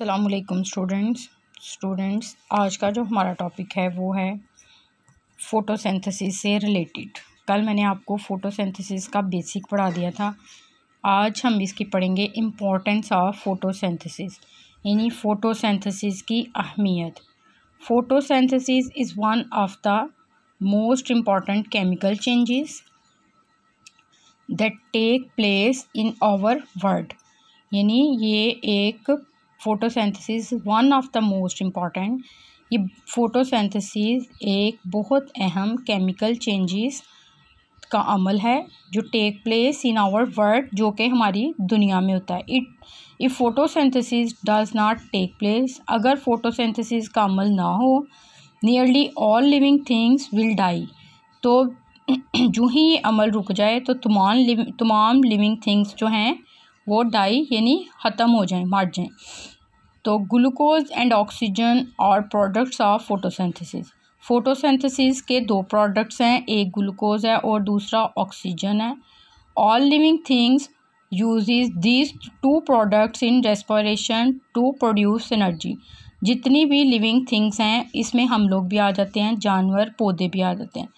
अल्लाम students students आज का जो हमारा टॉपिक है वो है फोटोसिंथेसिस से रिलेटेड कल मैंने आपको फोटोसिंथेसिस का बेसिक पढ़ा दिया था आज हम इसकी पढ़ेंगे इम्पोर्टेंस ऑफ फोटोसिंथेसिस यानी फोटोसिंथेसिस की अहमियत photosynthesis is one of the most important chemical changes that take place in our world यानी ये एक photosynthesis one of the most important ये फोटोसेंथिस एक बहुत अहम केमिकल चेंजेस का अमल है जो take place in our world जो कि हमारी दुनिया में होता है it if photosynthesis does not take place अगर फोटोसेंथेसिस का अमल ना हो nearly all living things will die तो जो ही ये अमल रुक जाए तो तमाम तमाम लिविंग थिंग्स जो हैं वो डाई यानी ख़त्म हो जाएँ मार जाएँ तो glucose and oxygen are products of photosynthesis photosynthesis के दो प्रोडक्ट्स हैं एक ग्लूकोज है और दूसरा ऑक्सीजन है all living things uses these two products in respiration to produce energy जितनी भी लिविंग थिंग्स हैं इसमें हम लोग भी आ जाते हैं जानवर पौधे भी आ जाते हैं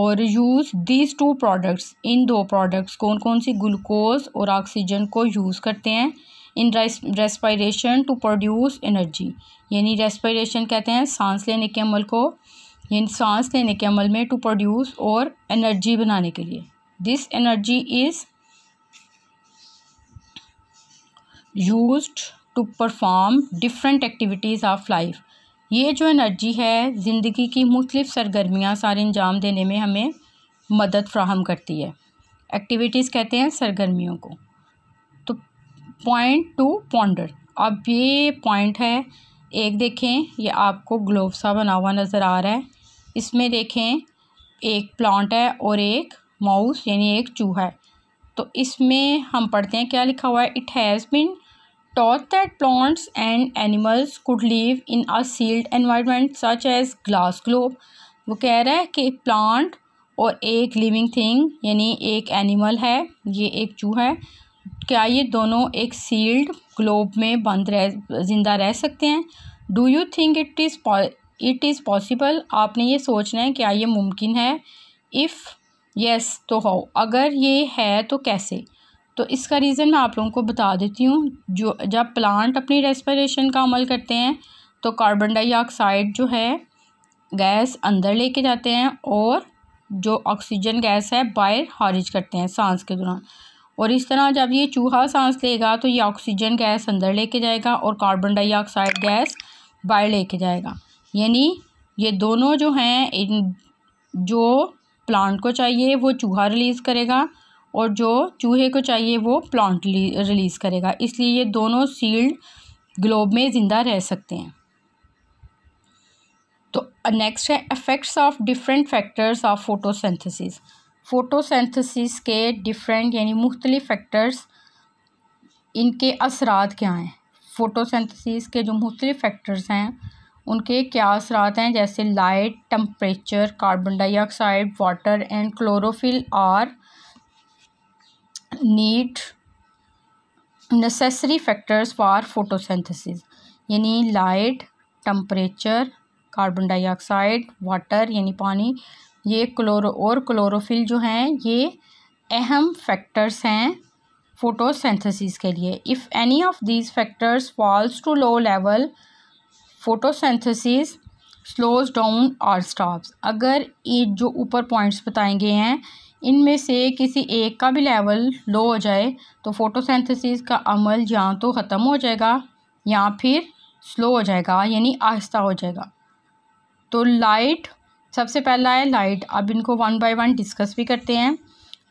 और use these two products in दो प्रोडक्ट्स कौन कौन सी ग्लूकोज और ऑक्सीजन को यूज़ करते हैं in respiration to produce energy यानी रेस्पायरेशन कहते हैं सांस लेने के अमल को यानी सांस लेने के अमल में टू प्रोड्यूस और एनर्जी बनाने के लिए this energy is use to perform different activities of life ये जो एनर्जी है ज़िंदगी की मुख्तफ सरगर्मियाँ सारे अंजाम देने में हमें मदद फ्राहम करती है एक्टिविटीज़ कहते हैं सरगर्मियों को पॉइंट टू पॉन्डर अब ये पॉइंट है एक देखें ये आपको ग्लोब सा बना हुआ नज़र आ रहा है इसमें देखें एक प्लांट है और एक माउस यानी एक चूहा है तो इसमें हम पढ़ते हैं क्या लिखा हुआ है it has been taught that plants and animals could live in a sealed environment such as glass globe वो कह रहा है कि प्लांट और एक लिविंग थिंग यानी एक एनिमल है ये एक चूहा है क्या ये दोनों एक सील्ड ग्लोब में बंद रह जिंदा रह सकते हैं do you think it is it is possible आपने ये सोचना है क्या ये मुमकिन है इफ़ यस yes, तो हो अगर ये है तो कैसे तो इसका रीज़न मैं आप लोगों को बता देती हूँ जो जब प्लांट अपनी रेस्परेशन का अमल करते हैं तो कार्बन डाइऑक्साइड जो है गैस अंदर लेके जाते हैं और जो ऑक्सीजन गैस है बाहर खारिज करते हैं सांस के दौरान और इस तरह जब ये चूहा सांस लेगा तो ये ऑक्सीजन गैस अंदर लेके जाएगा और कार्बन डाइऑक्साइड गैस बाहर लेके जाएगा यानी ये दोनों जो हैं इन जो प्लांट को चाहिए वो चूहा रिलीज़ करेगा और जो चूहे को चाहिए वो प्लांट रिलीज़ करेगा इसलिए ये दोनों सील्ड ग्लोब में ज़िंदा रह सकते हैं तो नेक्स्ट है effects of different factors of photosynthesis photosynthesis के डिफरेंट यानी मुख्तलि फैक्टर्स इनके असरात क्या हैं फ़ोटोसेंथसिस के जो मुख्तलिफ़ फैक्टर्स हैं उनके क्या असरात हैं जैसे light temperature carbon dioxide water and chlorophyll are need necessary factors for photosynthesis यानी light temperature carbon dioxide water यानी पानी ये क्लोरो और क्लोरोफिल जो हैं ये अहम फैक्टर्स हैं फोटोसेंथेसिस के लिए if any of these factors falls to low level photosynthesis slows down or stops अगर ये जो ऊपर पॉइंट्स बताए गए हैं इनमें से किसी एक का भी लेवल लो हो जाए तो फोटोसेंथसिस का अमल या तो ख़त्म हो जाएगा या फिर स्लो हो जाएगा यानी आहिस्ता हो जाएगा तो लाइट सबसे पहला है लाइट अब इनको वन बाय वन डिस्कस भी करते हैं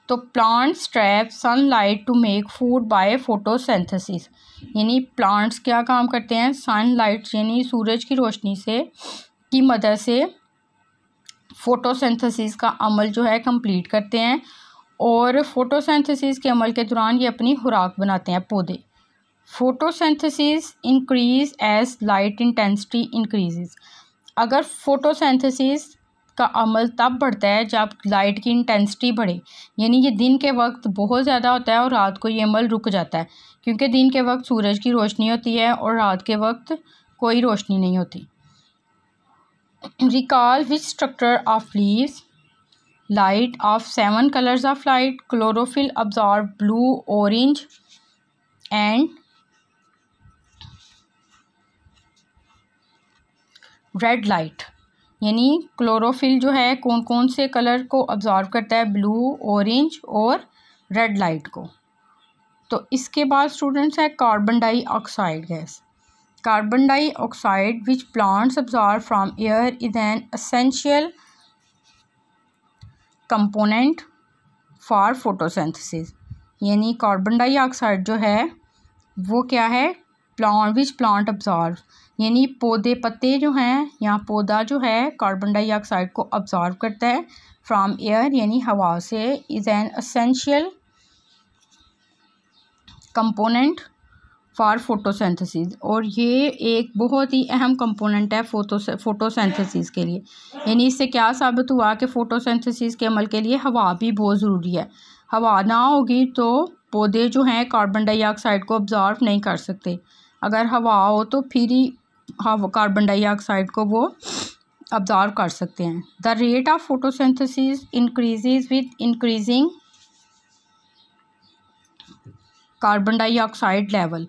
तो plants trap sunlight to make food by photosynthesis यानी प्लांट्स क्या काम करते हैं सनलाइट यानी सूरज की रोशनी से की मदद से फोटोसेंथेसिस का अमल जो है कंप्लीट करते हैं और फोटोसेंथेसिस के अमल के दौरान ये अपनी खुराक बनाते हैं पौधे photosynthesis increase as light intensity increases अगर फोटोसेंथेसिस का अमल तब बढ़ता है जब लाइट की इंटेंसिटी बढ़े यानी ये दिन के वक्त बहुत ज़्यादा होता है और रात को ये अमल रुक जाता है क्योंकि दिन के वक्त सूरज की रोशनी होती है और रात के वक्त कोई रोशनी नहीं होती recall which structure of leaves light of seven colours of light chlorophyll absorb blue orange and red light यानी क्लोरोफिल जो है कौन कौन से कलर को ऑब्जॉर्व करता है ब्लू ऑरेंज और रेड लाइट को तो इसके बाद स्टूडेंट्स है carbon dioxide gas carbon dioxide which plants absorb from air is an essential component for photosynthesis यानी कार्बन डाइऑक्साइड जो है वो क्या है प्लांट विच प्लांट ऑब्जॉर्व यानी पौधे पत्ते जो हैं यहाँ पौधा जो है कार्बन डाइऑक्साइड को अब्जॉर्व करता है फ्राम एयर यानी हवा से is an essential component for photosynthesis और ये एक बहुत ही अहम कंपोनेंट है फोटो फोटोसेंथसिस के लिए यानी इससे क्या साबित हुआ कि फोटोसेंथसिस के अमल के लिए हवा भी बहुत ज़रूरी है हवा ना होगी तो पौधे जो हैं कार्बन डाइऑक्साइड को ऑब्ज़ॉर्व नहीं कर सकते अगर हवा हो तो फिर ही हाँ वो कार्बन डाइऑक्साइड को वो ऑब्जॉर्व कर सकते हैं the rate of photosynthesis increases with increasing carbon dioxide level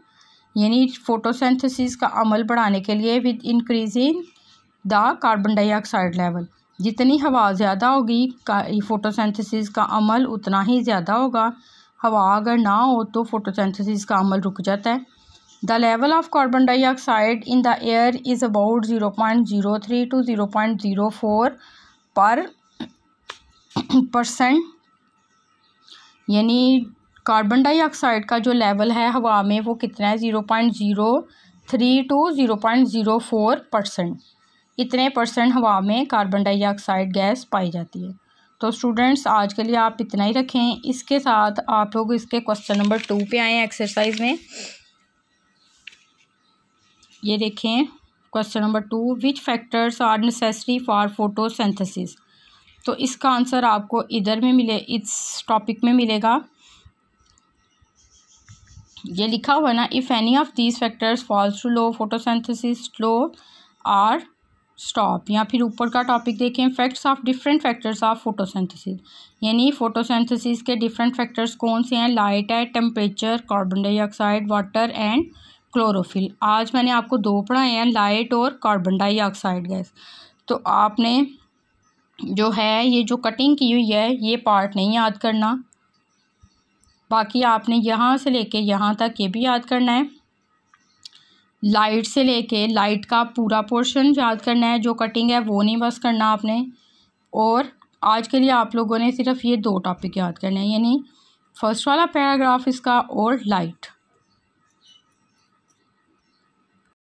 यानी फोटोसेंथसिस का अमल बढ़ाने के लिए with increasing the carbon dioxide level जितनी हवा ज़्यादा होगी फोटोसेंथसिस का अमल उतना ही ज़्यादा होगा हवा अगर ना हो तो फोटोसेंथसिस का अमल रुक जाता है the level of carbon dioxide in the air is about zero point zero three to zero point zero four per percent यानी कार्बन डाइऑक्साइड का जो लेवल है हवा में वो कितना है zero point zero three to zero point zero four percent इतने परसेंट हवा में कार्बन डाइऑक्साइड गैस पाई जाती है तो स्टूडेंट्स आज के लिए आप इतना ही रखें इसके साथ आप लोग इसके क्वेश्चन नंबर टू पे आएँ एक्सरसाइज में ये देखें question number two which factors are necessary for photosynthesis तो इसका आंसर आपको इधर में मिले इस टॉपिक में मिलेगा ये लिखा हुआ ना if any of these factors falls to low photosynthesis slow or stop या फिर ऊपर का टॉपिक देखें facts of different factors of photosynthesis यानी फोटोसिंथेसिस के डिफरेंट फैक्टर्स कौन से हैं लाइट है temperature carbon dioxide water and chlorophyll आज मैंने आपको दो पढ़ाए हैं लाइट और कार्बन डाइऑक्साइड गैस तो आपने जो है ये जो कटिंग की हुई है ये पार्ट नहीं याद करना बाकी आपने यहाँ से लेके यहाँ तक ये भी याद करना है लाइट से लेके लाइट का पूरा पोर्शन याद करना है जो कटिंग है वो नहीं बस करना आपने और आज के लिए आप लोगों ने सिर्फ ये दो टॉपिक याद करने हैं यानी फ़र्स्ट वाला पैराग्राफ इसका और लाइट